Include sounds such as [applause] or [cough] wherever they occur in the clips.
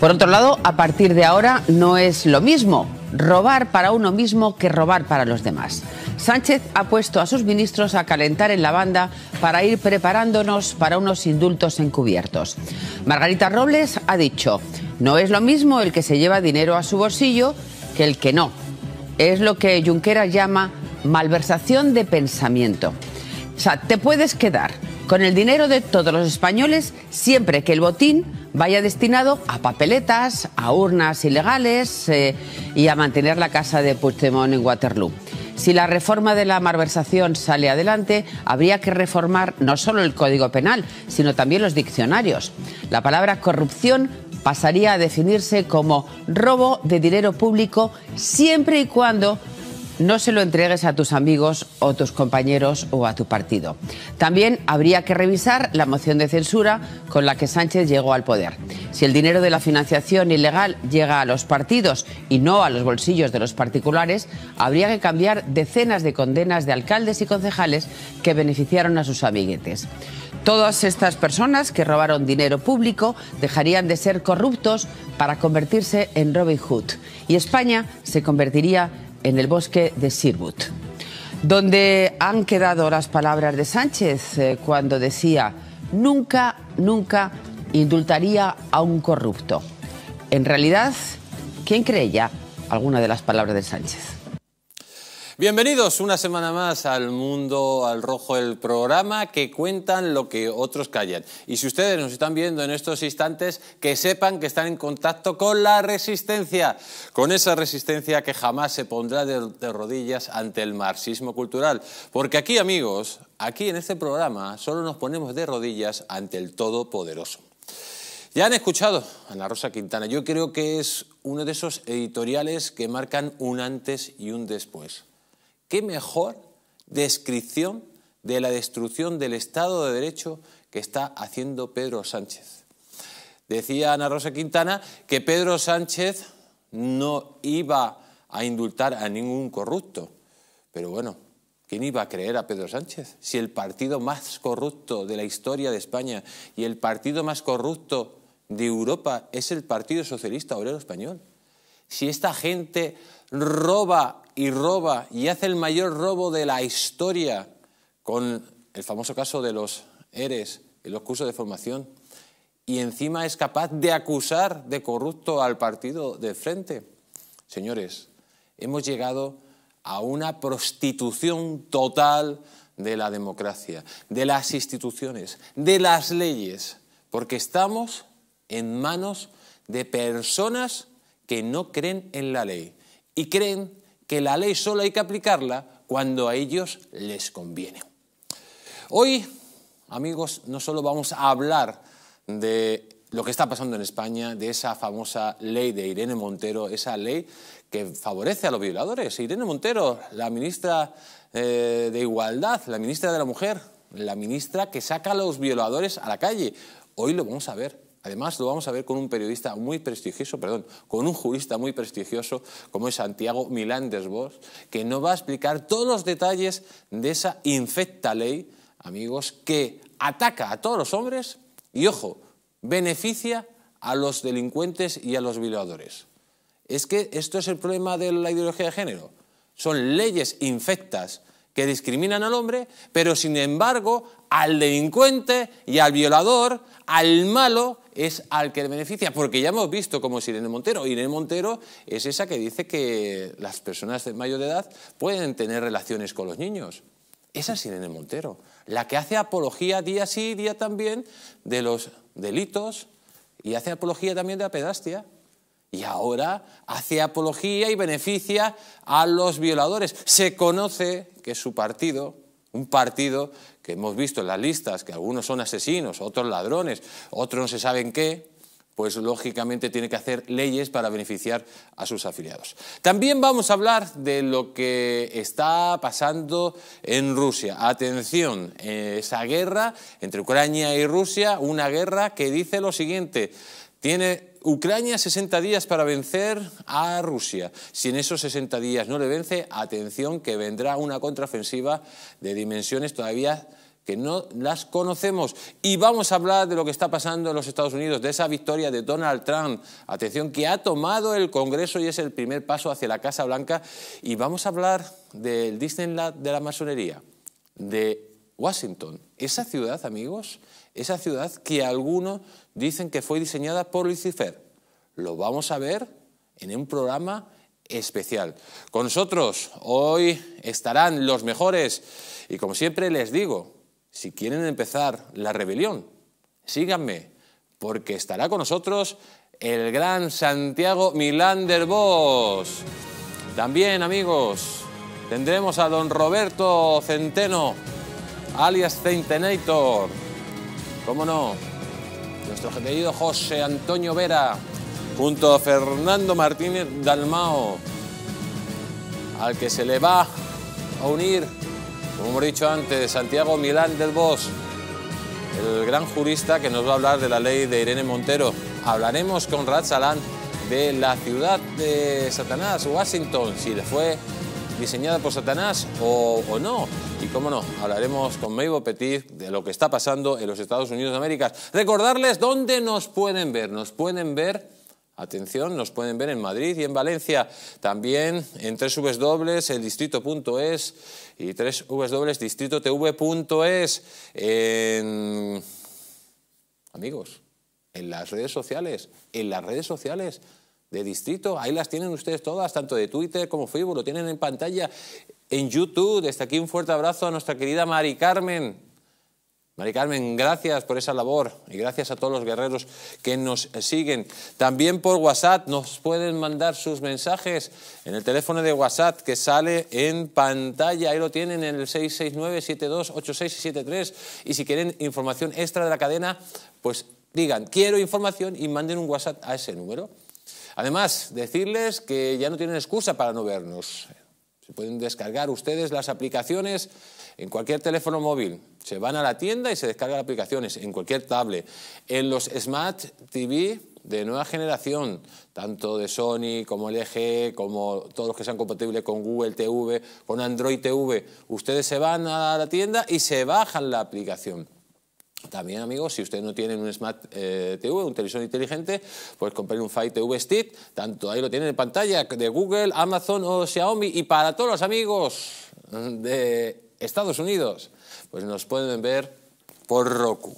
Por otro lado, a partir de ahora no es lo mismo robar para uno mismo que robar para los demás. Sánchez ha puesto a sus ministros a calentar en la banda para ir preparándonos para unos indultos encubiertos. Margarita Robles ha dicho, no es lo mismo el que se lleva dinero a su bolsillo que el que no. Es lo que Junquera llama malversación de pensamiento. O sea, te puedes quedar con el dinero de todos los españoles siempre que el botín vaya destinado a papeletas, a urnas ilegales eh, y a mantener la casa de Puigdemont en Waterloo. Si la reforma de la malversación sale adelante, habría que reformar no solo el Código Penal, sino también los diccionarios. La palabra corrupción pasaría a definirse como robo de dinero público siempre y cuando no se lo entregues a tus amigos o tus compañeros o a tu partido. También habría que revisar la moción de censura con la que Sánchez llegó al poder. Si el dinero de la financiación ilegal llega a los partidos y no a los bolsillos de los particulares, habría que cambiar decenas de condenas de alcaldes y concejales que beneficiaron a sus amiguetes. Todas estas personas que robaron dinero público dejarían de ser corruptos para convertirse en Robin Hood y España se convertiría en en el bosque de Sirbut, donde han quedado las palabras de Sánchez eh, cuando decía, nunca, nunca indultaría a un corrupto. En realidad, ¿quién creía alguna de las palabras de Sánchez? Bienvenidos una semana más al Mundo al Rojo, el programa que cuentan lo que otros callan. Y si ustedes nos están viendo en estos instantes, que sepan que están en contacto con la resistencia, con esa resistencia que jamás se pondrá de, rodillas ante el marxismo cultural. Porque aquí, amigos, aquí en este programa solo nos ponemos de rodillas ante el Todopoderoso. Ya han escuchado a Ana Rosa Quintana. Yo creo que es uno de esos editoriales que marcan un antes y un después. ¿Qué mejor descripción de la destrucción del Estado de Derecho que está haciendo Pedro Sánchez? Decía Ana Rosa Quintana que Pedro Sánchez no iba a indultar a ningún corrupto. Pero bueno, ¿quién iba a creer a Pedro Sánchez? Si el partido más corrupto de la historia de España y el partido más corrupto de Europa es el Partido Socialista Obrero Español. Si esta gente roba y roba y hace el mayor robo de la historia con el famoso caso de los ERES en los cursos de formación y encima es capaz de acusar de corrupto al partido de frente. Señores, hemos llegado a una prostitución total de la democracia, de las instituciones, de las leyes, porque estamos en manos de personas que no creen en la ley y creen que la ley solo hay que aplicarla cuando a ellos les conviene. Hoy, amigos, no solo vamos a hablar de lo que está pasando en España, de esa famosa ley de Irene Montero, esa ley que favorece a los violadores. Irene Montero, la ministra eh, de Igualdad, la ministra de la Mujer, la ministra que saca a los violadores a la calle. Hoy lo vamos a ver Además, lo vamos a ver con un periodista muy prestigioso, perdón, con un jurista muy prestigioso como es Santiago Milán Desbos, que nos va a explicar todos los detalles de esa infecta ley, amigos, que ataca a todos los hombres y, ojo, beneficia a los delincuentes y a los violadores. Es que esto es el problema de la ideología de género. Son leyes infectas que discriminan al hombre, pero sin embargo al delincuente y al violador, al malo es al que le beneficia, porque ya hemos visto cómo es Irene Montero. Irene Montero es esa que dice que las personas de mayor edad pueden tener relaciones con los niños. Esa es Irene Montero, la que hace apología día sí, día también de los delitos y hace apología también de la pedastia. Y ahora hace apología y beneficia a los violadores. Se conoce que su partido, un partido que hemos visto en las listas, que algunos son asesinos, otros ladrones, otros no se saben qué, pues lógicamente tiene que hacer leyes para beneficiar a sus afiliados. También vamos a hablar de lo que está pasando en Rusia. Atención, eh, esa guerra entre Ucrania y Rusia, una guerra que dice lo siguiente, tiene Ucrania 60 días para vencer a Rusia. Si en esos 60 días no le vence, atención que vendrá una contraofensiva de dimensiones todavía que no las conocemos. Y vamos a hablar de lo que está pasando en los Estados Unidos, de esa victoria de Donald Trump. Atención, que ha tomado el Congreso y es el primer paso hacia la Casa Blanca. Y vamos a hablar del Disneyland de la masonería, de Washington. Esa ciudad, amigos, esa ciudad que algunos dicen que fue diseñada por Lucifer. Lo vamos a ver en un programa especial. Con nosotros hoy estarán los mejores y como siempre les digo, si quieren empezar la rebelión, síganme, porque estará con nosotros el gran Santiago Milán del Bosch. También, amigos, tendremos a don Roberto Centeno, alias Centenator cómo no, nuestro querido José Antonio Vera, junto a Fernando Martínez Dalmao, al que se le va a unir, como hemos dicho antes, Santiago Milán del Bosch, el gran jurista que nos va a hablar de la ley de Irene Montero. Hablaremos con Rad Salán de la ciudad de Satanás, Washington, si le fue diseñada por Satanás o, no. Y cómo no, hablaremos con Meibo Petit de lo que está pasando en los Estados Unidos de América. Recordarles dónde nos pueden ver. Nos pueden ver Atención, nos pueden ver en Madrid y en Valencia, también en www.eldistrito.es y www.distritotv.es, en... amigos, en las redes sociales, en las redes sociales de distrito. Ahí las tienen ustedes todas, tanto de Twitter como Facebook, lo tienen en pantalla, en YouTube. Desde aquí un fuerte abrazo a nuestra querida Mari Carmen. Mari Carmen, gracias por esa labor y gracias a todos los guerreros que nos siguen. También por WhatsApp nos pueden mandar sus mensajes en el teléfono de WhatsApp que sale en pantalla. Ahí lo tienen en el 669-728673. Y si quieren información extra de la cadena, pues digan, quiero información y manden un WhatsApp a ese número. Además, decirles que ya no tienen excusa para no vernos. Se pueden descargar ustedes las aplicaciones en cualquier teléfono móvil. Se van a la tienda y se descargan aplicaciones en cualquier tablet. En los Smart TV de nueva generación, tanto de Sony como LG, como todos los que sean compatibles con Google TV, con Android TV, ustedes se van a la tienda y se bajan la aplicación. También, amigos, si ustedes no tienen un Smart eh, TV, un televisor inteligente, pues compren un Fire TV Stick, tanto ahí lo tienen en pantalla, de Google, Amazon o Xiaomi, y para todos los amigos de Estados Unidos, pues nos pueden ver por Roku.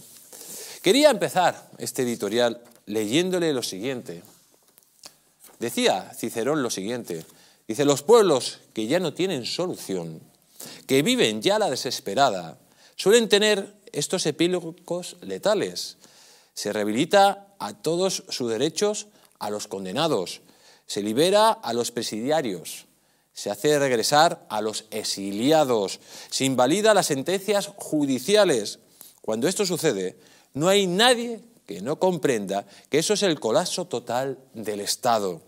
Quería empezar este editorial leyéndole lo siguiente. Decía Cicerón lo siguiente, dice, los pueblos que ya no tienen solución, que viven ya la desesperada, suelen tener estos epílogos letales. Se rehabilita a todos sus derechos a los condenados. Se libera a los presidiarios. Se hace regresar a los exiliados. Se invalida las sentencias judiciales. Cuando esto sucede, no hay nadie que no comprenda que eso es el colapso total del Estado.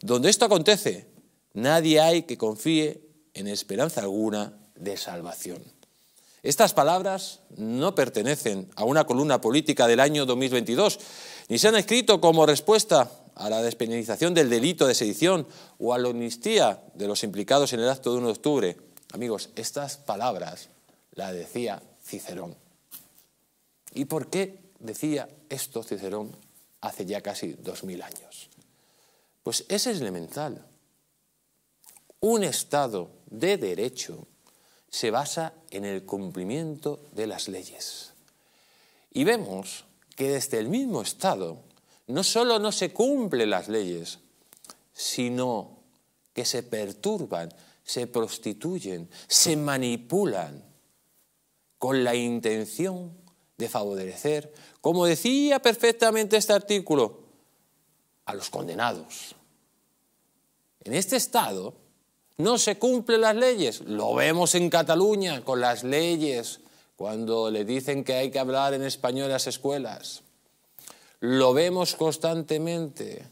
Donde esto acontece, nadie hay que confíe en esperanza alguna de salvación. Estas palabras no pertenecen a una columna política del año 2022, ni se han escrito como respuesta a la despenalización del delito de sedición o a la amnistía de los implicados en el acto de 1 de octubre. Amigos, estas palabras las decía Cicerón. ¿Y por qué decía esto Cicerón hace ya casi 2000 años? Pues es elemental. Un Estado de derecho se basa en el cumplimiento de las leyes. Y vemos que desde el mismo Estado no solo no se cumplen las leyes, sino que se perturban, se prostituyen, se manipulan con la intención de favorecer, como decía perfectamente este artículo, a los condenados. En este estado no se cumplen las leyes. Lo vemos en Cataluña con las leyes, cuando le dicen que hay que hablar en español en las escuelas. Lo vemos constantemente.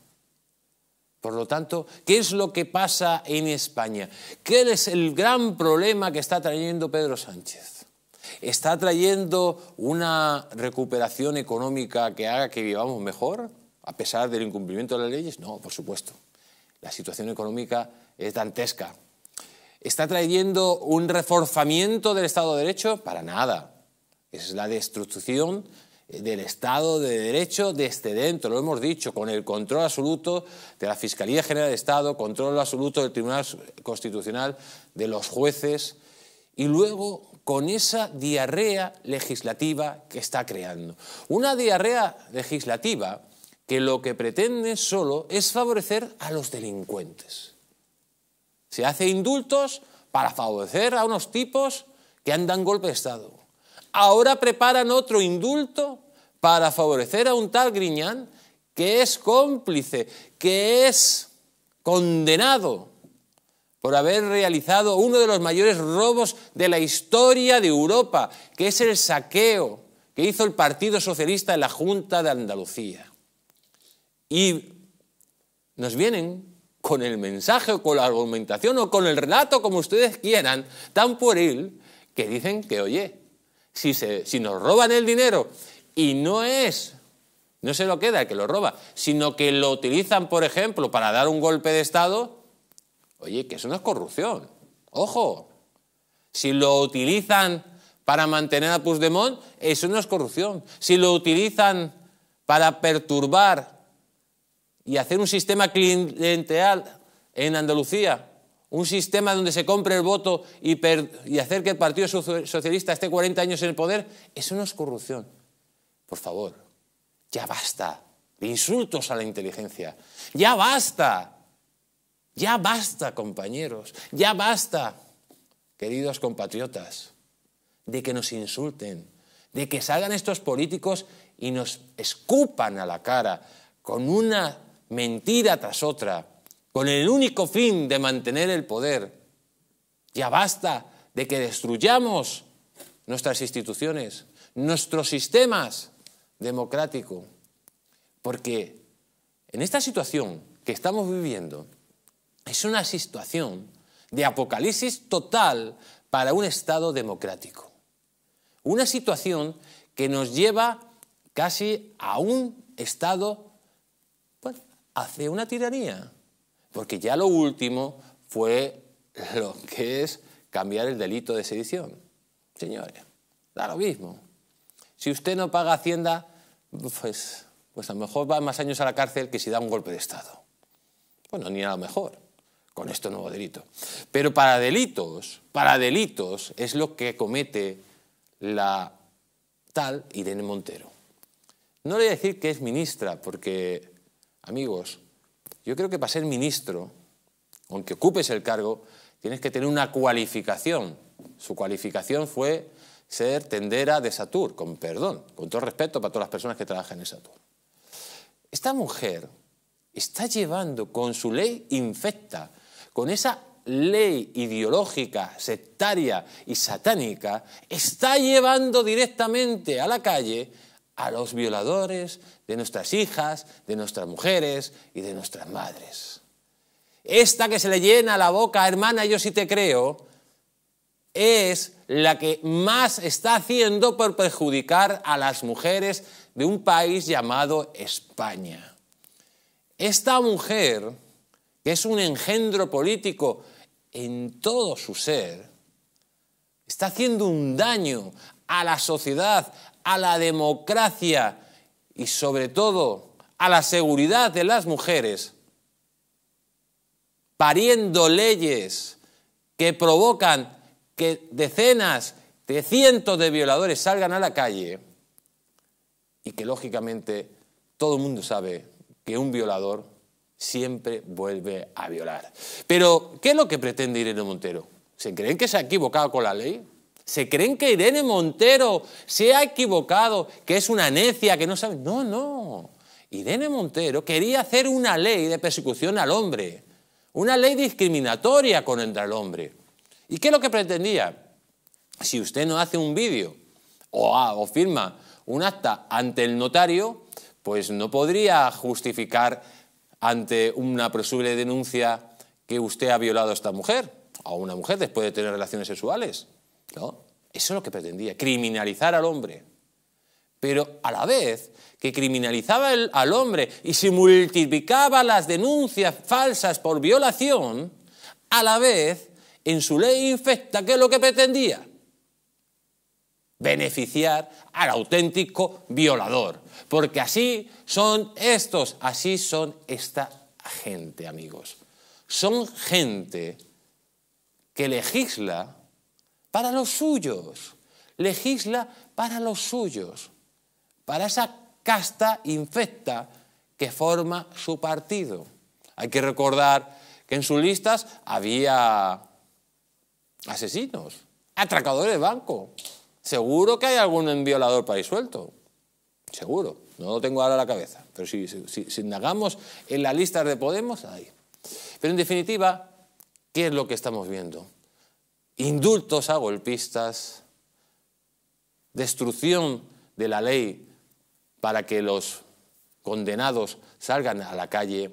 Por lo tanto, ¿qué es lo que pasa en España? ¿Qué es el gran problema que está trayendo Pedro Sánchez? ¿Está trayendo una recuperación económica que haga que vivamos mejor, a pesar del incumplimiento de las leyes? No, por supuesto. La situación económica es dantesca. ¿Está trayendo un reforzamiento del Estado de Derecho? Para nada. Es la destrucción eh, del Estado de Derecho desde dentro, lo hemos dicho, con el control absoluto de la Fiscalía General de Estado, control absoluto del Tribunal Constitucional, de los jueces, y luego con esa diarrea legislativa que está creando. Una diarrea legislativa que lo que pretende solo es favorecer a los delincuentes. Se hace indultos para favorecer a unos tipos que andan golpe de Estado. Ahora preparan otro indulto para favorecer a un tal Griñán que es cómplice, que es condenado por haber realizado uno de los mayores robos de la historia de Europa, que es el saqueo que hizo el Partido Socialista en la Junta de Andalucía. Y nos vienen con el mensaje o con la argumentación o con el relato, como ustedes quieran, tan pueril, que dicen que, oye, si, nos roban el dinero y no es, no se lo queda el que lo roba, sino que lo utilizan, por ejemplo, para dar un golpe de Estado, oye, que eso no es corrupción. Ojo, si lo utilizan para mantener a Pusdemont eso no es corrupción. Si lo utilizan para perturbar y hacer un sistema clienteal en Andalucía, un sistema donde se compre el voto y, hacer que el Partido Socialista esté 40 años en el poder, eso no es corrupción. Por favor, ya basta de insultos a la inteligencia. Ya basta. Ya basta, compañeros. Ya basta, queridos compatriotas, de que nos insulten, de que salgan estos políticos y nos escupan a la cara con una mentira tras otra, con el único fin de mantener el poder. Ya basta de que destruyamos nuestras instituciones, nuestros sistemas democráticos, porque en esta situación que estamos viviendo es una situación de apocalipsis total para un Estado democrático. Una situación que nos lleva casi a un Estado Hace una tiranía, porque ya lo último fue lo que es cambiar el delito de sedición. Señores, da lo mismo. Si usted no paga Hacienda, pues, pues a lo mejor va más años a la cárcel que si da un golpe de Estado. Bueno, ni a lo mejor con este nuevo delito. Pero para delitos, para delitos es lo que comete la tal Irene Montero. No le voy a decir que es ministra, porque Amigos, yo creo que para ser ministro, aunque ocupes el cargo, tienes que tener una cualificación. Su cualificación fue ser tendera de Satur, con perdón, con todo respeto para todas las personas que trabajan en Satur. Esta mujer está llevando con su ley infecta, con esa ley ideológica, sectaria y satánica, está llevando directamente a la calle a los violadores de nuestras hijas, de nuestras mujeres y de nuestras madres. Esta que se le llena la boca, hermana, yo sí te creo, es la que más está haciendo por perjudicar a las mujeres de un país llamado España. Esta mujer, que es un engendro político en todo su ser, está haciendo un daño a la sociedad, a la democracia y sobre todo a la seguridad de las mujeres, pariendo leyes que provocan que decenas de cientos de violadores salgan a la calle y que lógicamente todo el mundo sabe que un violador siempre vuelve a violar. Pero, ¿qué es lo que pretende Irene Montero? ¿Se creen que se ha equivocado con la ley? se creen que Irene Montero se ha equivocado, que es una necia, que no sabe. No, no. Irene Montero quería hacer una ley de persecución al hombre, una ley discriminatoria contra el hombre. ¿Y qué es lo que pretendía? Si usted no hace un vídeo o, ah, firma un acta ante el notario, pues no podría justificar ante una posible denuncia que usted ha violado a esta mujer, a una mujer después de tener relaciones sexuales. ¿No? Eso es lo que pretendía, criminalizar al hombre. Pero a la vez que criminalizaba al hombre y se multiplicaba las denuncias falsas por violación, a la vez en su ley infecta, ¿qué es lo que pretendía? Beneficiar al auténtico violador. Porque así son estos, así son esta gente, amigos. Son gente que legisla para los suyos, legisla para los suyos, para esa casta infecta que forma su partido. Hay que recordar que en sus listas había asesinos, atracadores de banco. Seguro que hay algún violador para suelto. Seguro. No lo tengo ahora a la cabeza. Pero si, si indagamos en las listas de Podemos, ahí. Pero en definitiva, ¿qué es lo que estamos viendo? indultos a golpistas, destrucción de la ley para que los condenados salgan a la calle,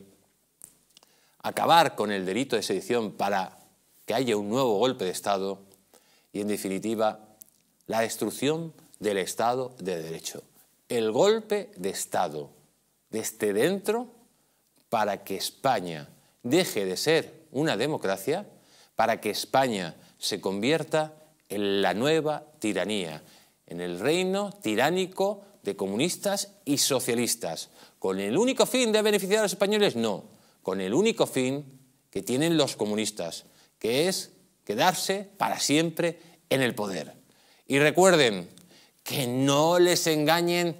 acabar con el delito de sedición para que haya un nuevo golpe de Estado y, en definitiva, la destrucción del Estado de Derecho. El golpe de Estado desde dentro para que España deje de ser una democracia, para que España se convierta en la nueva tiranía, en el reino tiránico de comunistas y socialistas, con el único fin de beneficiar a los españoles, no, con el único fin que tienen los comunistas, que es quedarse para siempre en el poder. Y recuerden que no les engañen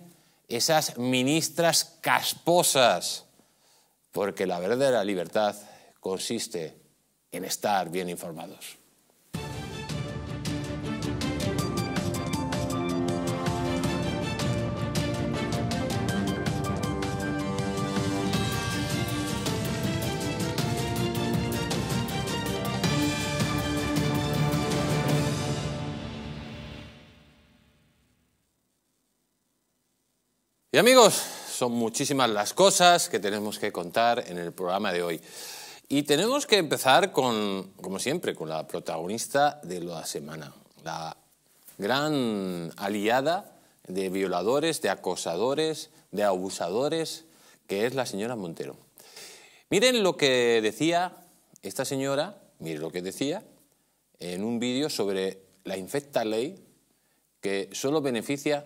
esas ministras casposas, porque la verdadera libertad consiste en estar bien informados. Y amigos, son muchísimas las cosas que tenemos que contar en el programa de hoy. Y tenemos que empezar con, como siempre, con la protagonista de la semana, la gran aliada de violadores, de acosadores, de abusadores, que es la señora Montero. Miren lo que decía esta señora, miren lo que decía en un vídeo sobre la infecta ley que solo beneficia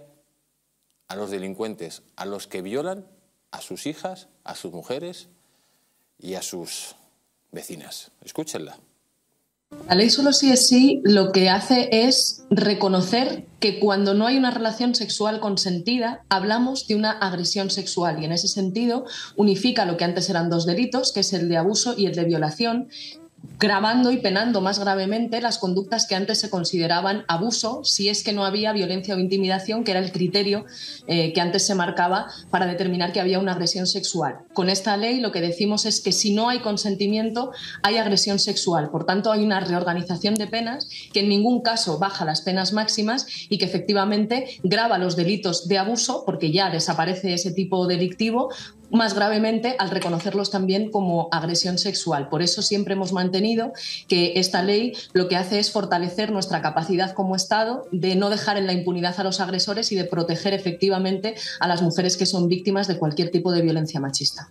a los delincuentes, a los que violan a sus hijas, a sus mujeres y a sus vecinas. Escúchenla. La ley solo sí es sí lo que hace es reconocer que cuando no hay una relación sexual consentida, hablamos de una agresión sexual y en ese sentido unifica lo que antes eran dos delitos, que es el de abuso y el de violación, grabando y penando más gravemente las conductas que antes se consideraban abuso, si es que no había violencia o intimidación, que era el criterio eh, que antes se marcaba para determinar que había una agresión sexual. Con esta ley lo que decimos es que si no hay consentimiento, hay agresión sexual. Por tanto, hay una reorganización de penas que en ningún caso baja las penas máximas y que efectivamente grava los delitos de abuso, porque ya desaparece ese tipo delictivo, más gravemente al reconocerlos también como agresión sexual. Por eso siempre hemos mantenido que esta ley lo que hace es fortalecer nuestra capacidad como Estado de no dejar en la impunidad a los agresores y de proteger efectivamente a las mujeres que son víctimas de cualquier tipo de violencia machista.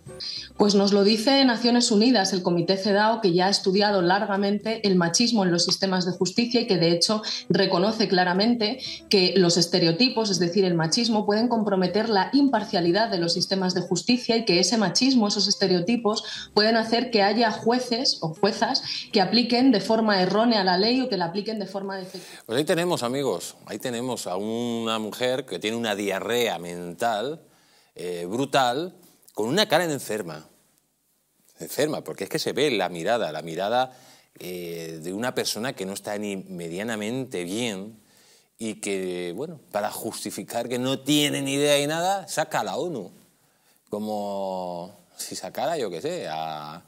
Pues nos lo dice Naciones Unidas, el Comité CEDAO que ya ha estudiado largamente el machismo en los sistemas de justicia y que de hecho reconoce claramente que los estereotipos, es decir, el machismo, pueden comprometer la imparcialidad de los sistemas de justicia y que ese machismo, esos estereotipos, pueden hacer que haya jueces o juezas que apliquen de forma errónea la ley o que la apliquen de forma defectiva. Pues ahí tenemos, amigos, ahí tenemos a una mujer que tiene una diarrea mental eh, brutal con una cara de enferma. Enferma, porque es que se ve la mirada, la mirada eh, de una persona que no está ni medianamente bien y que, bueno, para justificar que no tiene ni idea y nada, saca a la ONU. Como si sacara, yo qué sé, al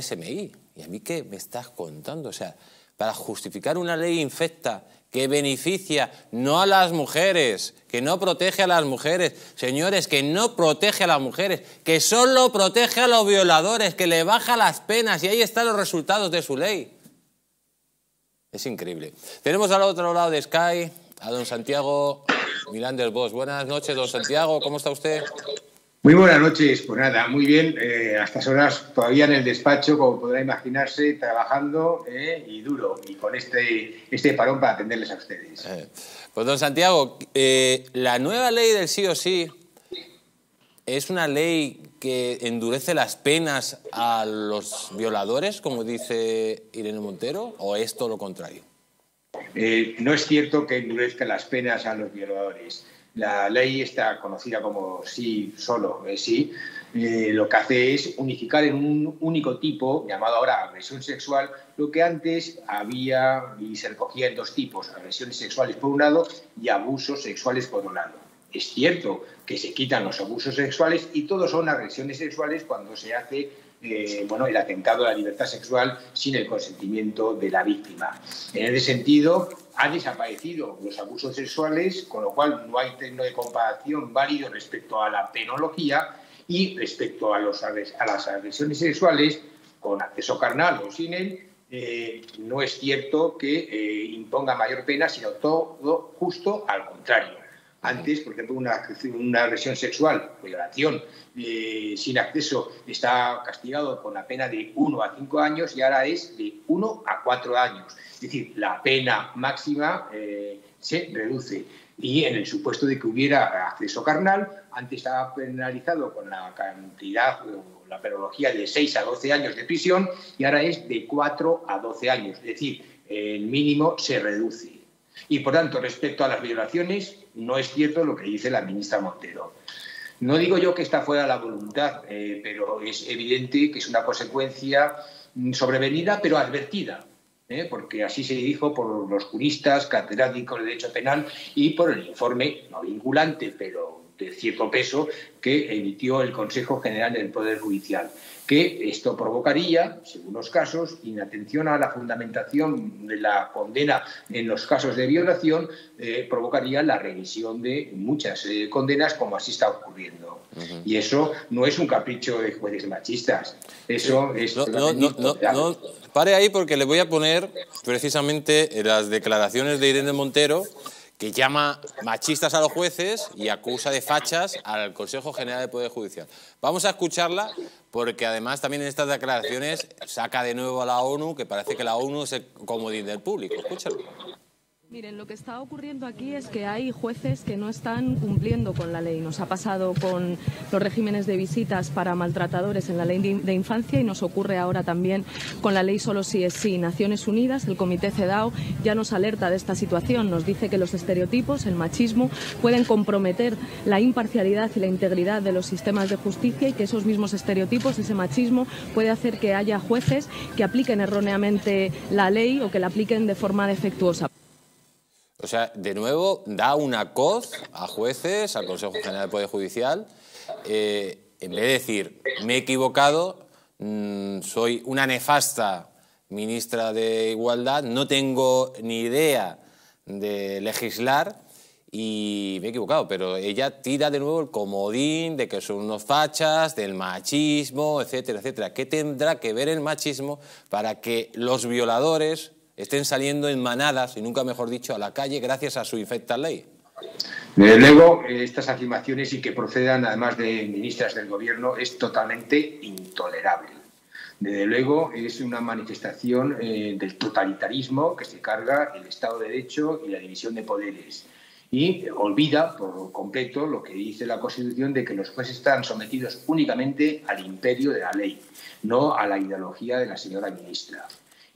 SMI. ¿Y a mí qué me estás contando? O sea, para justificar una ley infecta que beneficia no a las mujeres, que no protege a las mujeres, señores, que no protege a las mujeres, que solo protege a los violadores, que le baja las penas y ahí están los resultados de su ley. Es increíble. Tenemos al otro lado de Sky a don Santiago Milán del Bosch. Buenas noches, don Santiago, ¿cómo está usted? Muy buenas noches, pues nada, muy bien. Eh, a estas horas todavía en el despacho, como podrá imaginarse, trabajando eh, y duro, y con este, este parón para atenderles a ustedes. Eh, pues don Santiago, la nueva ley del sí o sí es una ley que endurece las penas a los violadores, como dice Irene Montero, o es todo lo contrario? no es cierto que endurezca las penas a los violadores. La ley está conocida como sí solo, eh, sí, eh, lo que hace es unificar en un único tipo, llamado ahora agresión sexual, lo que antes había y se recogía en dos tipos, agresiones sexuales por un lado y abusos sexuales por un lado. Es cierto que se quitan los abusos sexuales y todos son agresiones sexuales cuando se hace eh, bueno, el atentado a la libertad sexual sin el consentimiento de la víctima. En ese sentido, han desaparecido los abusos sexuales, con lo cual no hay término de comparación válido respecto a la penología y respecto a, las agresiones sexuales, con acceso carnal o sin él, eh, no es cierto que eh, imponga mayor pena, sino todo justo al contrario. Antes, por ejemplo, una, agresión sexual, violación, sin acceso, está castigado con la pena de 1 a 5 años y ahora es de 1 a 4 años. Es decir, la pena máxima eh, se reduce. Y en el supuesto de que hubiera acceso carnal, antes estaba penalizado con la cantidad la pedología de 6 a 12 años de prisión y ahora es de 4 a 12 años. Es decir, el mínimo se reduce. Y por tanto, respecto a las violaciones, no es cierto lo que dice la ministra Montero. No digo yo que esta fuera la voluntad, eh, pero es evidente que es una consecuencia mm, sobrevenida, pero advertida, eh, porque así se dijo por los juristas, catedráticos de Derecho Penal y por el informe, no vinculante, pero de cierto peso, que emitió el Consejo General del Poder Judicial que esto provocaría, según los casos, inatención a la fundamentación de la condena en los casos de violación, eh, provocaría la revisión de muchas eh, condenas, como así está ocurriendo. Y eso no es un capricho de jueces machistas. Eso es. No, no, no, pare ahí porque le voy a poner precisamente las declaraciones de Irene Montero que llama machistas a los jueces y acusa de fachas al Consejo General de Poder Judicial. Vamos a escucharla porque además también en estas declaraciones saca de nuevo a la ONU, que parece que la ONU es el comodín del público. Escúchalo. Miren, lo que está ocurriendo aquí es que hay jueces que no están cumpliendo con la ley. Nos ha pasado con los regímenes de visitas para maltratadores en la ley de infancia y nos ocurre ahora también con la ley solo si es sí. Naciones Unidas, el Comité CEDAW, ya nos alerta de esta situación. Nos dice que los estereotipos, el machismo, pueden comprometer la imparcialidad y la integridad de los sistemas de justicia y que esos mismos estereotipos, ese machismo, puede hacer que haya jueces que apliquen erróneamente la ley o que la apliquen de forma defectuosa. O sea, de nuevo, da una coz a jueces, al Consejo General del Poder Judicial, eh, en vez de decir, me he equivocado, mm, soy una nefasta ministra de Igualdad, no tengo ni idea de legislar y me he equivocado, pero ella tira de nuevo el comodín de que son unos fachas, del machismo, etcétera, etcétera. ¿Qué tendrá que ver el machismo para que los violadores estén saliendo en manadas, y nunca mejor dicho, a la calle gracias a su infecta ley. Desde luego, estas afirmaciones y que procedan además de ministras del Gobierno es totalmente intolerable. Desde luego, es una manifestación eh, del totalitarismo que se carga el Estado de Derecho y la división de poderes. Y olvida por completo lo que dice la Constitución de que los jueces están sometidos únicamente al imperio de la ley, no a la ideología de la señora ministra.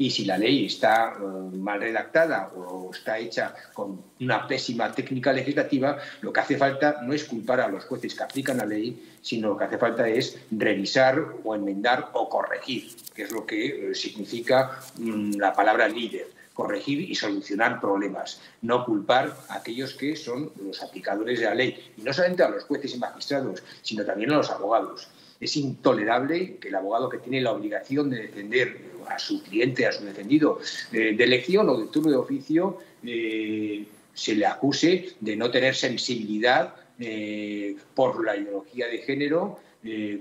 Y si la ley está eh, mal redactada o está hecha con una pésima técnica legislativa, lo que hace falta no es culpar a los jueces que aplican la ley, sino lo que hace falta es revisar o enmendar o corregir, que es lo que eh, significa mm, la palabra líder corregir y solucionar problemas, no culpar a aquellos que son los aplicadores de la ley, y no solamente a los jueces y magistrados, sino también a los abogados es intolerable que el abogado que tiene la obligación de defender a su cliente, a su defendido, eh, de, elección o de turno de oficio, eh, se le acuse de no tener sensibilidad eh, por la ideología de género,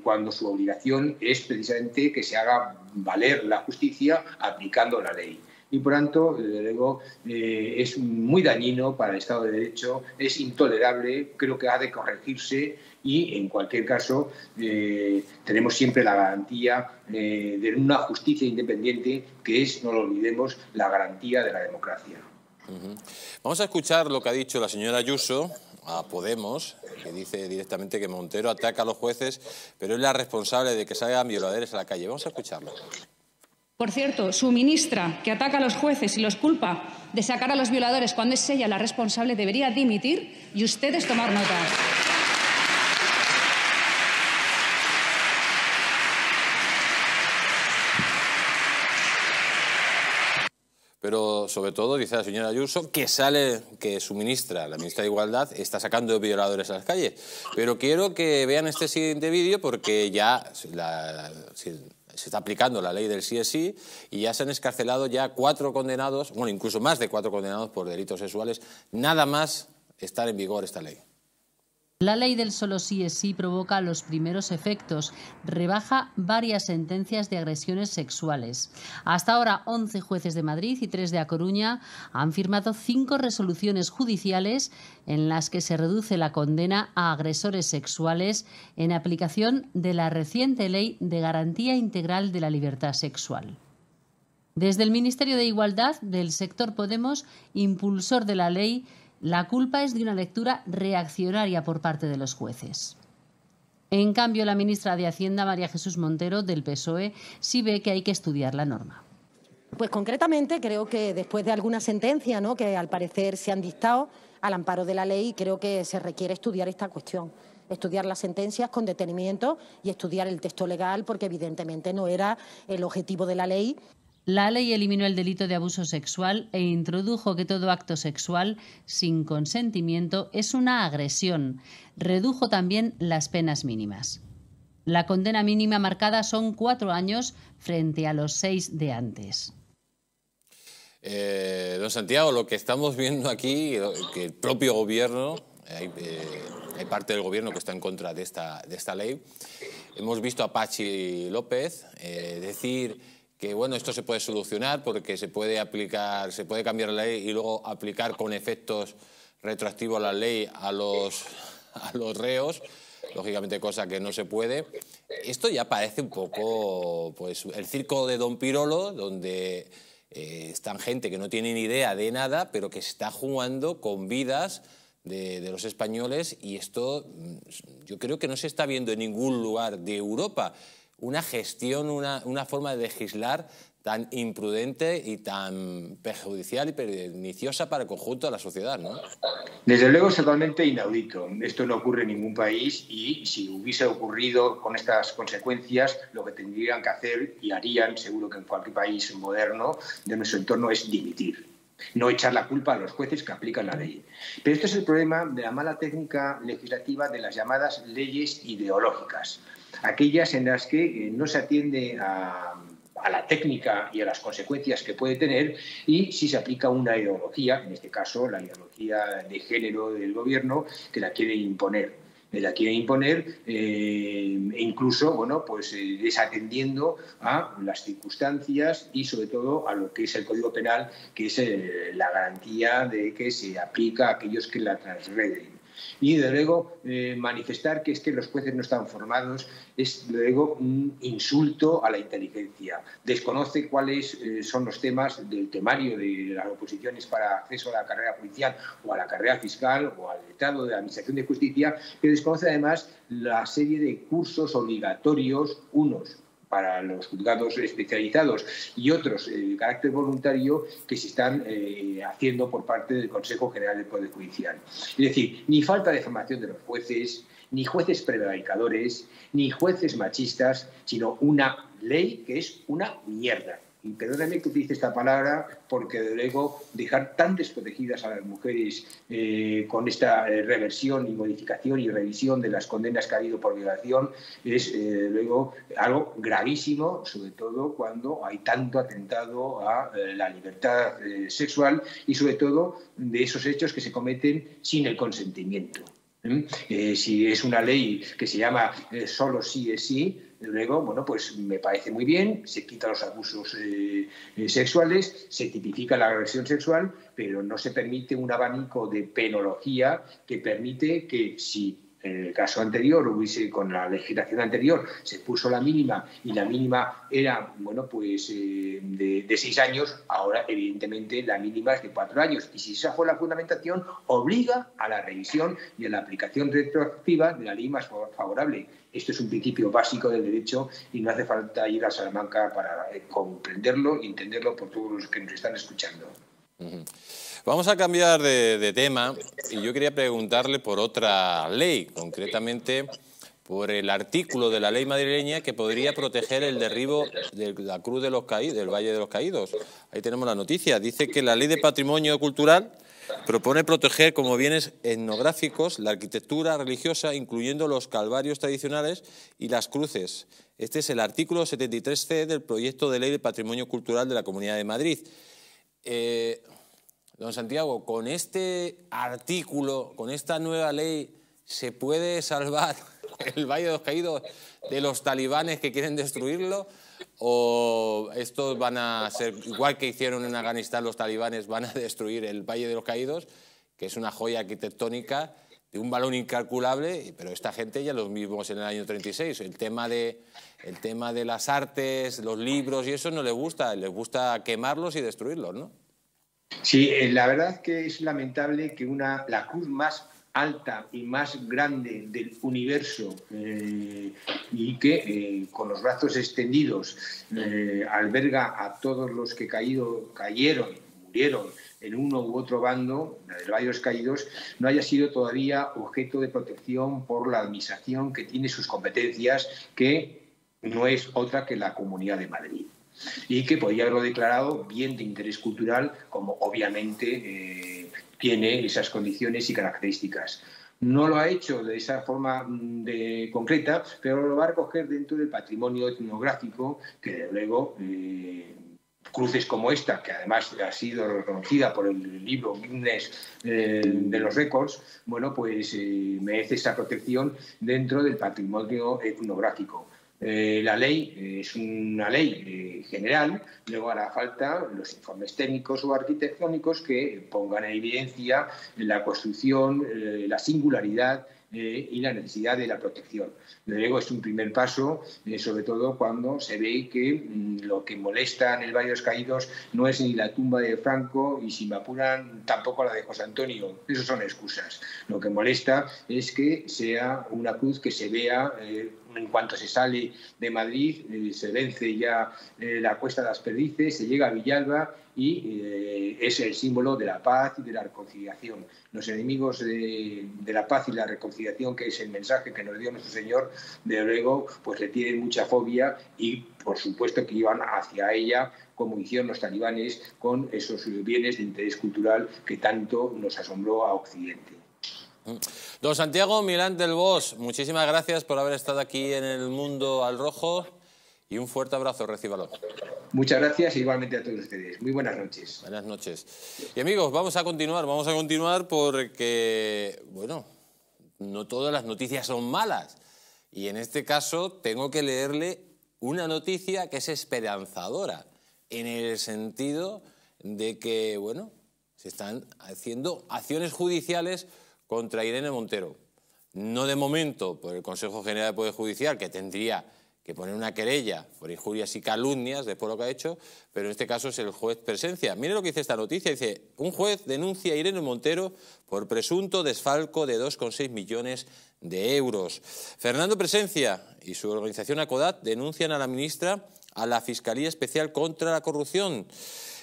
cuando su obligación es precisamente que se haga valer la justicia aplicando la ley. Y por tanto, desde luego, es muy dañino para el Estado de Derecho, es intolerable, creo que ha de corregirse y, en cualquier caso, eh, tenemos siempre la garantía eh, de una justicia independiente, que es, no lo olvidemos, la garantía de la democracia. Vamos a escuchar lo que ha dicho la señora Ayuso a Podemos, que dice directamente que Montero ataca a los jueces, pero es la responsable de que salgan violadores a la calle. Vamos a escucharlo. Por cierto, su ministra, que ataca a los jueces y los culpa de sacar a los violadores cuando es ella la responsable, debería dimitir y ustedes tomar nota. pero sobre todo dice la señora Ayuso que sale, que suministra la ministra de Igualdad, está sacando violadores a las calles. Pero quiero que vean este siguiente vídeo porque ya se está aplicando la ley del CSI y ya se han escarcelado ya cuatro condenados, bueno, incluso más de cuatro condenados por delitos sexuales, nada más estar en vigor esta ley. La ley del solo sí es sí provoca los primeros efectos, rebaja varias sentencias de agresiones sexuales. Hasta ahora, 11 jueces de Madrid y 3 de A Coruña han firmado 5 resoluciones judiciales en las que se reduce la condena a agresores sexuales en aplicación de la reciente Ley de Garantía Integral de la Libertad Sexual. Desde el Ministerio de Igualdad del sector Podemos, impulsor de la ley, la culpa es de una lectura reaccionaria por parte de los jueces. En cambio, la ministra de Hacienda, María Jesús Montero, del PSOE, sí ve que hay que estudiar la norma. Pues concretamente creo que después de alguna sentencia ¿no? que al parecer se han dictado al amparo de la ley, creo que se requiere estudiar esta cuestión, estudiar las sentencias con detenimiento y estudiar el texto legal, porque evidentemente no era el objetivo de la ley. La ley eliminó el delito de abuso sexual e introdujo que todo acto sexual sin consentimiento es una agresión. Redujo también las penas mínimas. La condena mínima marcada son cuatro años frente a los seis de antes. Eh, don Santiago, lo que estamos viendo aquí, que el propio gobierno, eh, hay, parte del gobierno que está en contra de esta, ley, hemos visto a Pachi López eh, decir que bueno, esto se puede solucionar porque se puede aplicar, se puede cambiar la ley y luego aplicar con efectos retroactivos la ley a los, a los reos, lógicamente cosa que no se puede. Esto ya parece un poco pues el circo de Don Pirolo, donde eh, están gente que no tiene ni idea de nada, pero que se está jugando con vidas de, de los españoles y esto mm, yo creo que no se está viendo en ningún lugar de Europa una gestión, una, forma de legislar tan imprudente y tan perjudicial y perniciosa para el conjunto de la sociedad, ¿no? Desde luego es totalmente inaudito. Esto no ocurre en ningún país y si hubiese ocurrido con estas consecuencias, lo que tendrían que hacer y harían, seguro que en cualquier país moderno de nuestro entorno, es dimitir no echar la culpa a los jueces que aplican la ley. Pero este es el problema de la mala técnica legislativa de las llamadas leyes ideológicas aquellas en las que eh, no se atiende a, la técnica y a las consecuencias que puede tener y si se aplica una ideología, en este caso la ideología de género del gobierno que la quiere imponer la quiere imponer eh, e incluso bueno pues eh, desatendiendo a las circunstancias y sobre todo a lo que es el código penal que es la garantía de que se aplica a aquellos que la transgreden y, de luego, eh, manifestar que es que los jueces no están formados es, de luego, un insulto a la inteligencia. Desconoce cuáles eh, son los temas del temario de las oposiciones para acceso a la carrera judicial o a la carrera fiscal o al Estado de la Administración de Justicia, que desconoce, además, la serie de cursos obligatorios, unos para los juzgados especializados y otros eh, de carácter voluntario que se están eh, haciendo por parte del Consejo General del Poder Judicial. Es decir, ni falta de formación de los jueces, ni jueces prevaricadores, ni jueces machistas, sino una ley que es una mierda y perdóname que utilice esta palabra, porque luego dejar tan desprotegidas a las mujeres eh, con esta eh, reversión y modificación y revisión de las condenas que ha habido por violación es eh, luego algo gravísimo, sobre todo cuando hay tanto atentado a la libertad sexual y sobre todo de esos hechos que se cometen sin el consentimiento. ¿Mm? si es una ley que se llama solo sí es sí, Luego, bueno, pues me parece muy bien, se quitan los abusos eh, eh, sexuales, se tipifica la agresión sexual, pero no se permite un abanico de penología que permite que si en el caso anterior, hubiese, con la legislación anterior, se puso la mínima y la mínima era, bueno, pues eh, de, seis años, ahora evidentemente la mínima es de cuatro años. Y si ha fue la fundamentación, obliga a la revisión y a la aplicación retroactiva de la ley más favorable. Esto es un principio básico del derecho y no hace falta ir a Salamanca para eh, comprenderlo y entenderlo por todos los que nos están escuchando. Vamos a cambiar de, tema y yo quería preguntarle por otra ley, concretamente por el artículo de la ley madrileña que podría proteger el derribo de la Cruz de los Caídos, del Valle de los Caídos. Ahí tenemos la noticia. Dice que la ley de patrimonio cultural propone proteger como bienes etnográficos la arquitectura religiosa, incluyendo los calvarios tradicionales y las cruces. Este es el artículo 73C del proyecto de ley de patrimonio cultural de la Comunidad de Madrid. Eh, Don Santiago, con este artículo, con esta nueva ley, ¿se puede salvar [laughs] el Valle de los Caídos de los talibanes que quieren destruirlo? ¿O estos van a ser, igual que hicieron en Afganistán los talibanes, van a [laughs] destruir el Valle de los Caídos, que es una joya arquitectónica de un valor incalculable, pero esta gente ya los vimos en el año 36. El tema, de, el tema de las artes, los libros y eso no les gusta, les gusta quemarlos y destruirlos, ¿no? Sí, eh, la verdad que es lamentable que una, la cruz más alta y más grande del universo eh, y que eh, con los brazos extendidos alberga a todos los que caído, cayeron, murieron en uno u otro bando, de varios caídos, no haya sido todavía objeto de protección por la administración que tiene sus competencias, que no es otra que la Comunidad de Madrid y que podía haberlo declarado bien de interés cultural, como obviamente eh, tiene esas condiciones y características. No lo ha hecho de esa forma mm, concreta, pero lo va a recoger dentro del patrimonio etnográfico, que de luego eh, cruces como esta, que además ha sido reconocida por el libro Guinness eh, de los récords, bueno, pues merece esa protección dentro del patrimonio etnográfico. Eh, la ley eh, es una ley eh, general, luego hará falta los informes técnicos o arquitectónicos que pongan en evidencia la construcción, la singularidad y la necesidad de la protección. Luego es un primer paso, sobre todo cuando se ve que mm, lo que molesta en el Valle de los Caídos no es ni la tumba de Franco y si me apuran tampoco la de José Antonio. Esas son excusas. Lo que molesta es que sea una cruz que se vea en cuanto se sale de Madrid, eh, se vence ya eh, la Cuesta de las Perdices, se llega a Villalba y eh, es el símbolo de la paz y de la reconciliación. Los enemigos de, la paz y la reconciliación, que es el mensaje que nos dio nuestro Señor, de luego, pues le tienen mucha fobia y, por supuesto, que iban hacia ella, como hicieron los talibanes, con esos bienes de interés cultural que tanto nos asombró a Occidente. Mm. Don Santiago Milán del Bosch, muchísimas gracias por haber estado aquí en el Mundo al Rojo y un fuerte abrazo, recíbalo. Muchas gracias igualmente a todos ustedes. Muy buenas noches. Buenas noches. Y amigos, vamos a continuar, vamos a continuar porque, bueno, no todas las noticias son malas. Y en este caso tengo que leerle una noticia que es esperanzadora, en el sentido de que, bueno, se están haciendo acciones judiciales contra Irene Montero. No de momento por el Consejo General de Poder Judicial, que tendría que poner una querella por injurias y calumnias después de lo que ha hecho, pero en este caso es el juez Presencia. Mire lo que dice esta noticia, dice, un juez denuncia a Irene Montero por presunto desfalco de 2,6 millones de euros. Fernando Presencia y su organización ACODAT denuncian a la ministra a la Fiscalía Especial contra la Corrupción.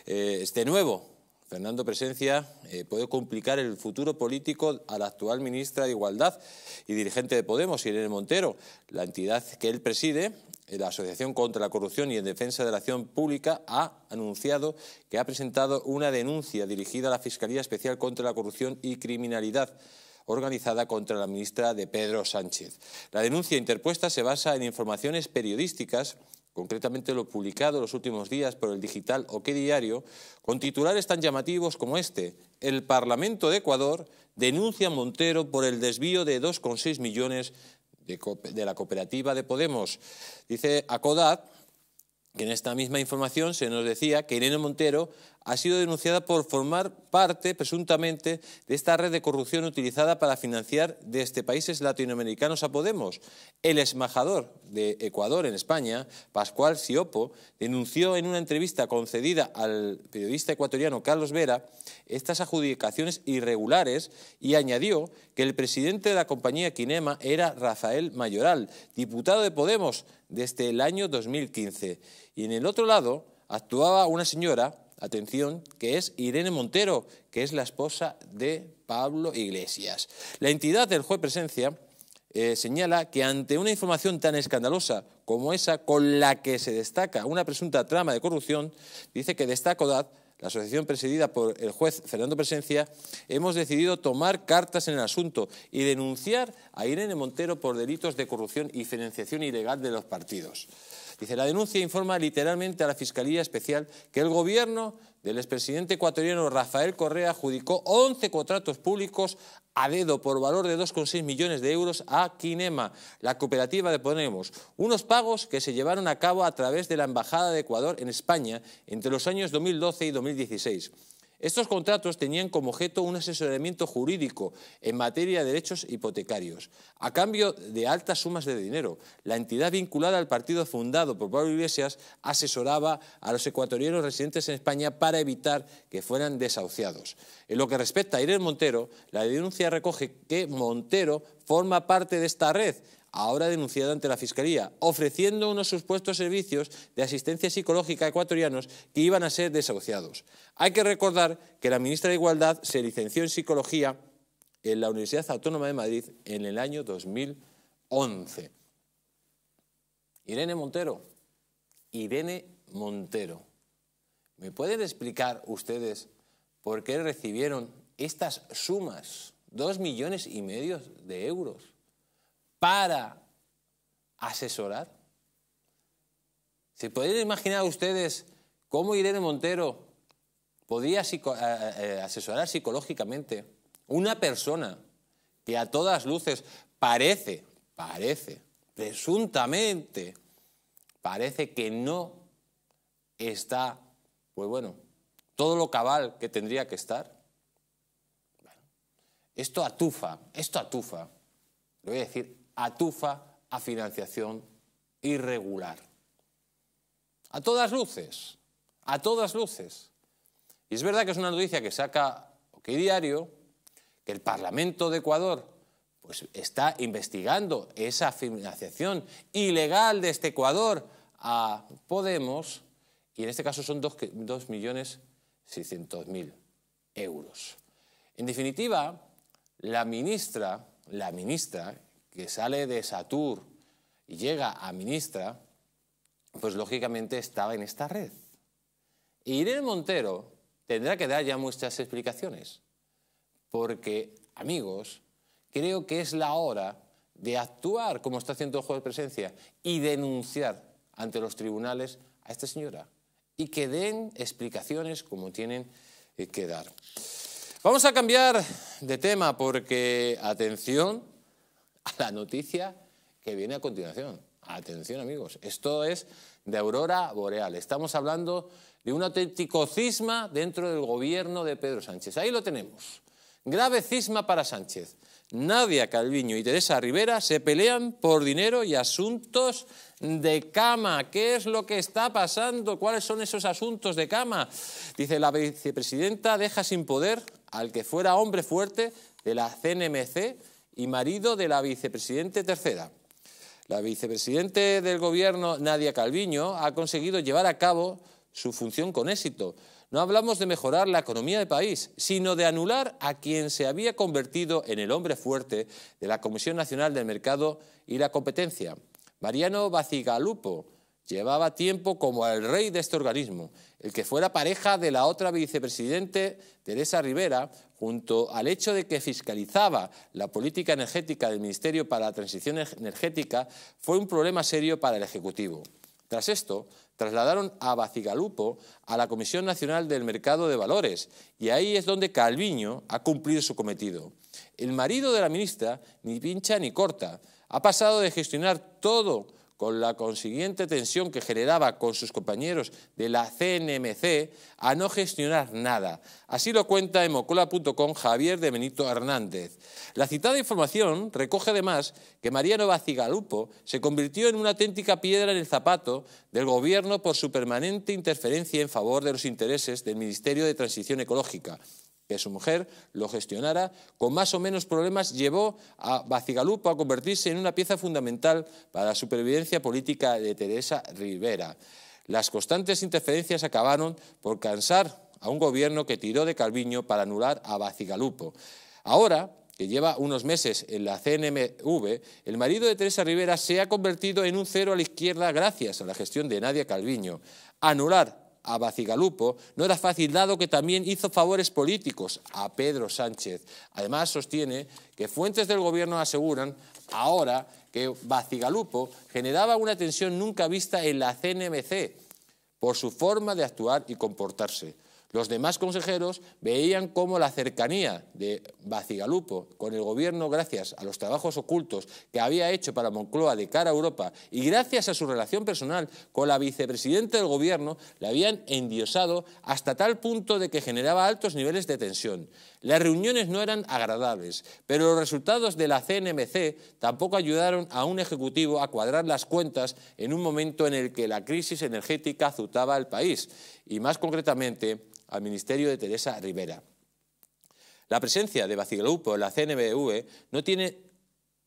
Eh, este de nuevo, Fernando Presencia eh, puede complicar el futuro político a la actual ministra de Igualdad y dirigente de Podemos, Irene Montero. La entidad que él preside, la Asociación contra la Corrupción y en Defensa de la Acción Pública, ha anunciado que ha presentado una denuncia dirigida a la Fiscalía Especial contra la Corrupción y Criminalidad organizada contra la ministra de Pedro Sánchez. La denuncia interpuesta se basa en informaciones periodísticas concretamente lo publicado los últimos días por el digital o qué Diario, con titulares tan llamativos como este. El Parlamento de Ecuador denuncia a Montero por el desvío de 2,6 millones de, la cooperativa de Podemos. Dice Acodat que en esta misma información se nos decía que Irene Montero ha sido denunciada por formar parte, presuntamente, de esta red de corrupción utilizada para financiar desde este países latinoamericanos a Podemos. El esmajador de Ecuador en España, Pascual Siopo, denunció en una entrevista concedida al periodista ecuatoriano Carlos Vera estas adjudicaciones irregulares y añadió que el presidente de la compañía Quinema era Rafael Mayoral, diputado de Podemos desde el año 2015. Y en el otro lado actuaba una señora atención, que es Irene Montero, que es la esposa de Pablo Iglesias. La entidad del juez presencia eh, señala que ante una información tan escandalosa como esa con la que se destaca una presunta trama de corrupción, dice que esta DAD, la asociación presidida por el juez Fernando Presencia, hemos decidido tomar cartas en el asunto y denunciar a Irene Montero por delitos de corrupción y financiación ilegal de los partidos. Dice, la denuncia informa literalmente a la Fiscalía Especial que el gobierno del expresidente ecuatoriano Rafael Correa adjudicó 11 contratos públicos a dedo por valor de 2,6 millones de euros a Kinema, la cooperativa de Podemos, unos pagos que se llevaron a cabo a través de la Embajada de Ecuador en España entre los años 2012 y 2016. Estos contratos tenían como objeto un asesoramiento jurídico en materia de derechos hipotecarios, a cambio de altas sumas de dinero. La entidad vinculada al partido fundado por Pablo Iglesias asesoraba a los ecuatorianos residentes en España para evitar que fueran desahuciados. En lo que respecta a Irene Montero, la denuncia recoge que Montero forma parte de esta red ahora denunciado ante la Fiscalía, ofreciendo unos supuestos servicios de asistencia psicológica a ecuatorianos que iban a ser desahuciados. Hay que recordar que la ministra de Igualdad se licenció en Psicología en la Universidad Autónoma de Madrid en el año 2011. Irene Montero, Irene Montero, ¿me pueden explicar ustedes por qué recibieron estas sumas, dos millones y medio de euros? para asesorar. ¿Se pueden imaginar ustedes cómo Irene Montero podría eh, eh, asesorar psicológicamente una persona que a todas luces parece, parece, presuntamente, parece que no está, pues bueno, todo lo cabal que tendría que estar? esto atufa, esto atufa. Le voy a decir, tufa, a financiación irregular. A todas luces, a todas luces. Y es verdad que es una noticia que saca qué Diario, que el Parlamento de Ecuador pues, está investigando esa financiación ilegal de este Ecuador a Podemos, y en este caso son 2.600.000 euros. En definitiva, la ministra, la ministra, que sale de Satur y llega a ministra, pues lógicamente estaba en esta red. Irene Montero tendrá que dar ya muchas explicaciones, porque, amigos, creo que es la hora de actuar como está haciendo el juez de presencia y denunciar ante los tribunales a esta señora y que den explicaciones como tienen eh, que dar. Vamos a cambiar de tema porque, atención, a la noticia que viene a continuación. Atención amigos, esto es de Aurora Boreal. Estamos hablando de un auténtico cisma dentro del gobierno de Pedro Sánchez. Ahí lo tenemos. Grave cisma para Sánchez. Nadia Calviño y Teresa Rivera se pelean por dinero y asuntos de cama. ¿Qué es lo que está pasando? ¿Cuáles son esos asuntos de cama? Dice la vicepresidenta deja sin poder al que fuera hombre fuerte de la CNMC y marido de la vicepresidente tercera. La vicepresidente del Gobierno, Nadia Calviño, ha conseguido llevar a cabo su función con éxito. No hablamos de mejorar la economía del país, sino de anular a quien se había convertido en el hombre fuerte de la Comisión Nacional del Mercado y la Competencia. Mariano Bacigalupo llevaba tiempo como el rey de este organismo. El que fuera pareja de la otra vicepresidente, Teresa Rivera, junto al hecho de que fiscalizaba la política energética del Ministerio para la Transición Energética, fue un problema serio para el Ejecutivo. Tras esto, trasladaron a Bacigalupo a la Comisión Nacional del Mercado de Valores y ahí es donde Calviño ha cumplido su cometido. El marido de la ministra ni pincha ni corta. Ha pasado de gestionar todo con la consiguiente tensión que generaba con sus compañeros de la CNMC a no gestionar nada. Así lo cuenta en Javier de Benito Hernández. La citada información recoge además que Mariano Bacigalupo se convirtió en una auténtica piedra en el zapato del Gobierno por su permanente interferencia en favor de los intereses del Ministerio de Transición Ecológica que su mujer lo gestionara, con más o menos problemas llevó a Bacigalupo a convertirse en una pieza fundamental para la supervivencia política de Teresa Rivera. Las constantes interferencias acabaron por cansar a un gobierno que tiró de Calviño para anular a Bacigalupo. Ahora, que lleva unos meses en la CNMV, el marido de Teresa Rivera se ha convertido en un cero a la izquierda gracias a la gestión de Nadia Calviño. Anular a Bacigalupo no era fácil dado que también hizo favores políticos a Pedro Sánchez. Además sostiene que fuentes del gobierno aseguran ahora que Bacigalupo generaba una tensión nunca vista en la CNMC por su forma de actuar y comportarse. Los demás consejeros veían cómo la cercanía de Bacigalupo con el gobierno, gracias a los trabajos ocultos que había hecho para Moncloa de cara a Europa y gracias a su relación personal con la vicepresidenta del gobierno, le habían endiosado hasta tal punto de que generaba altos niveles de tensión. Las reuniones no eran agradables, pero los resultados de la CNMC tampoco ayudaron a un ejecutivo a cuadrar las cuentas en un momento en el que la crisis energética azotaba al país y más concretamente al Ministerio de Teresa Rivera. La presencia de Bacigalupo en la CNBV no tiene,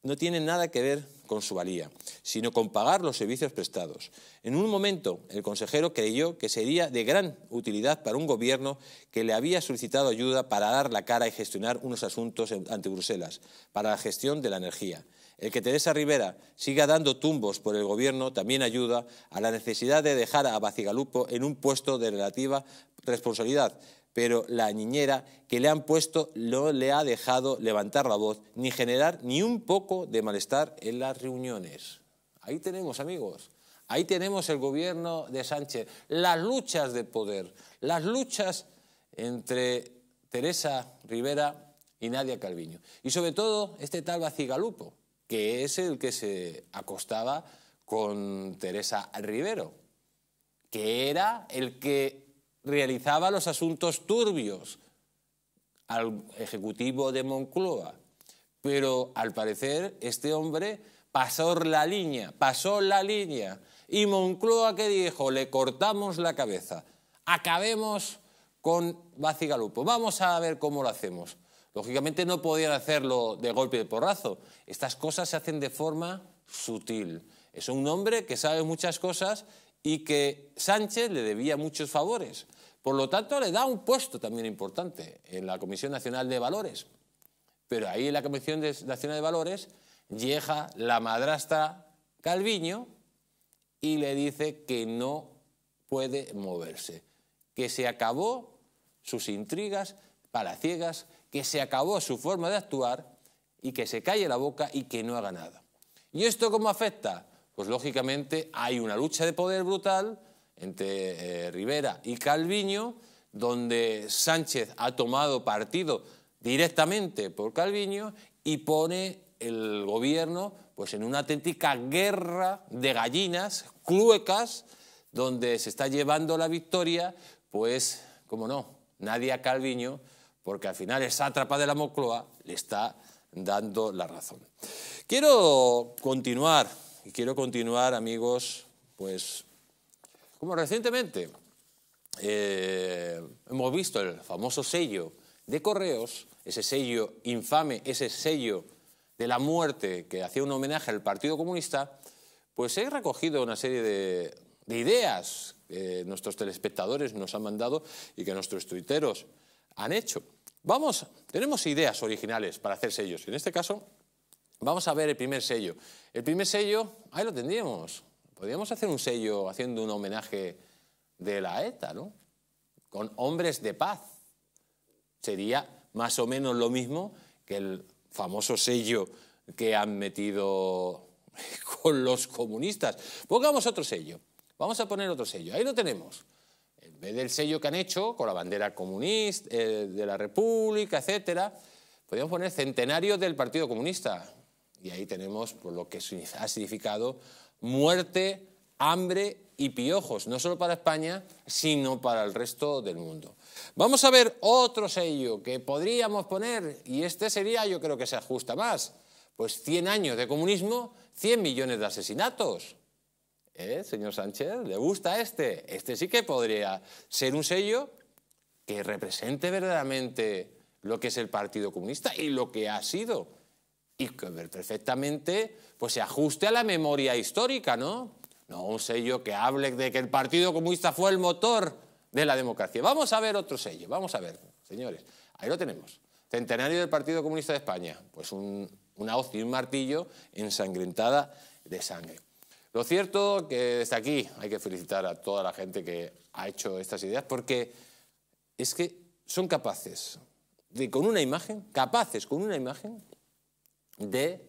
no tiene nada que ver con su valía, sino con pagar los servicios prestados. En un momento, el consejero creyó que sería de gran utilidad para un gobierno que le había solicitado ayuda para dar la cara y gestionar unos asuntos ante Bruselas, para la gestión de la energía. El que Teresa Rivera siga dando tumbos por el gobierno también ayuda a la necesidad de dejar a Bacigalupo en un puesto de relativa responsabilidad, pero la niñera que le han puesto no le ha dejado levantar la voz ni generar ni un poco de malestar en las reuniones. Ahí tenemos, amigos. Ahí tenemos el gobierno de Sánchez, las luchas de poder, las luchas entre Teresa Rivera y Nadia Calviño. Y sobre todo este tal Bacigalupo, que es el que se acostaba con Teresa Rivero, que era el que realizaba los asuntos turbios al ejecutivo de Moncloa. Pero al parecer este hombre pasó la línea, pasó la línea. Y Moncloa que dijo, le cortamos la cabeza, acabemos con Bacigalupo, vamos a ver cómo lo hacemos. Lógicamente no podían hacerlo de golpe de porrazo. Estas cosas se hacen de forma sutil. Es un hombre que sabe muchas cosas y que Sánchez le debía muchos favores. Por lo tanto, le da un puesto también importante en la Comisión Nacional de Valores. Pero ahí en la Comisión Nacional de Valores llega la madrastra Calviño y le dice que no puede moverse, que se acabó sus intrigas palaciegas que se acabó su forma de actuar y que se calle la boca y que no haga nada. ¿Y esto cómo afecta? Pues lógicamente hay una lucha de poder brutal entre eh, Rivera y Calviño, donde Sánchez ha tomado partido directamente por Calviño y pone el gobierno pues, en una auténtica guerra de gallinas cluecas, donde se está llevando la victoria, pues, como no, nadie a Calviño, porque al final esa sátrapa de la Mocloa le está dando la razón. Quiero continuar, quiero continuar, amigos, pues como recientemente eh, hemos visto el famoso sello de correos, ese sello infame, ese sello de la muerte que hacía un homenaje al Partido Comunista, pues he recogido una serie de, de ideas que nuestros telespectadores nos han mandado y que nuestros tuiteros han hecho. Vamos, tenemos ideas originales para hacer sellos. En este caso, vamos a ver el primer sello. El primer sello, ahí lo tendríamos. Podríamos hacer un sello haciendo un homenaje de la ETA, ¿no? Con hombres de paz. Sería más o menos lo mismo que el famoso sello que han metido [laughs] con los comunistas. Pongamos otro sello. Vamos a poner otro sello. Ahí lo tenemos vez del sello que han hecho con la bandera comunista, eh, de la República, etcétera, podríamos poner centenario del Partido Comunista. Y ahí tenemos por pues, lo que ha significado muerte, hambre y piojos, no solo para España, sino para el resto del mundo. Vamos a ver otro sello que podríamos poner, y este sería, yo creo que se ajusta más, pues 100 años de comunismo, 100 millones de asesinatos. ¿Eh, señor Sánchez? ¿Le gusta este? Este sí que podría ser un sello que represente verdaderamente lo que es el Partido Comunista y lo que ha sido. Y que perfectamente pues, se ajuste a la memoria histórica, ¿no? No un sello que hable de que el Partido Comunista fue el motor de la democracia. Vamos a ver otro sello, vamos a ver, señores. Ahí lo tenemos. Centenario del Partido Comunista de España. Pues una hoz y un martillo ensangrentada de sangre. Lo cierto que desde aquí hay que felicitar a toda la gente que ha hecho estas ideas porque es que son capaces de con una imagen, capaces con una imagen de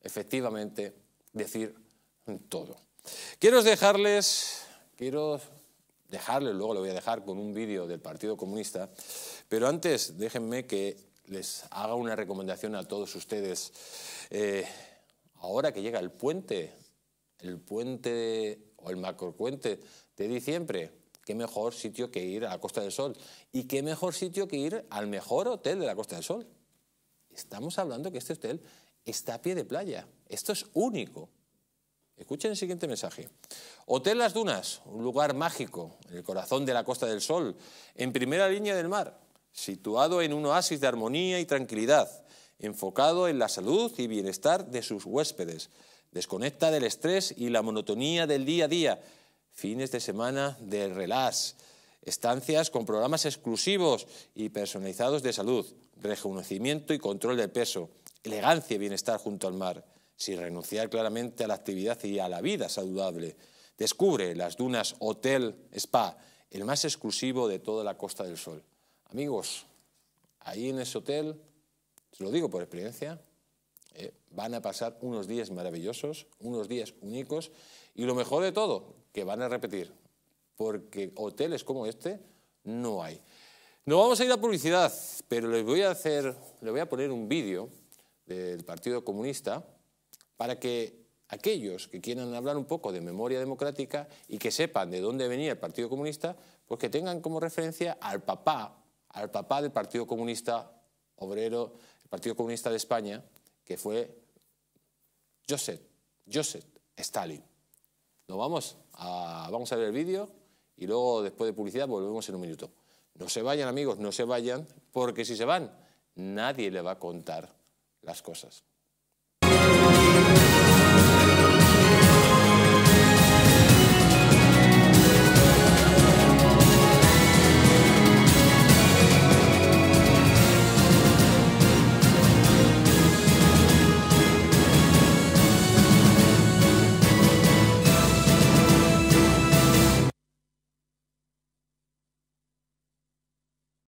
efectivamente decir todo. Quiero dejarles, quiero dejarles, luego lo voy a dejar con un vídeo del Partido Comunista, pero antes déjenme que les haga una recomendación a todos ustedes. Eh, ahora que llega el puente el puente o el macrocuente de diciembre, qué mejor sitio que ir a la Costa del Sol y qué mejor sitio que ir al mejor hotel de la Costa del Sol. Estamos hablando que este hotel está a pie de playa. Esto es único. Escuchen el siguiente mensaje. Hotel Las Dunas, un lugar mágico, en el corazón de la Costa del Sol, en primera línea del mar, situado en un oasis de armonía y tranquilidad, enfocado en la salud y bienestar de sus huéspedes Desconecta del estrés y la monotonía del día a día. Fines de semana de relax. Estancias con programas exclusivos y personalizados de salud. Rejuvenecimiento y control del peso. Elegancia y bienestar junto al mar. Sin renunciar claramente a la actividad y a la vida saludable. Descubre las dunas Hotel Spa, el más exclusivo de toda la Costa del Sol. Amigos, ahí en ese hotel, se lo digo por experiencia, eh, van a pasar unos días maravillosos, unos días únicos y lo mejor de todo, que van a repetir, porque hoteles como este no hay. No vamos a ir a publicidad, pero les voy a hacer, voy a poner un vídeo del Partido Comunista para que aquellos que quieran hablar un poco de memoria democrática y que sepan de dónde venía el Partido Comunista, pues que tengan como referencia al papá, al papá del Partido Comunista Obrero, el Partido Comunista de España, que fue Joseph, Joseph Stalin. Nos vamos a, vamos a ver el vídeo y luego después de publicidad volvemos en un minuto. No se vayan amigos, no se vayan, porque si se van, nadie le va a contar las cosas.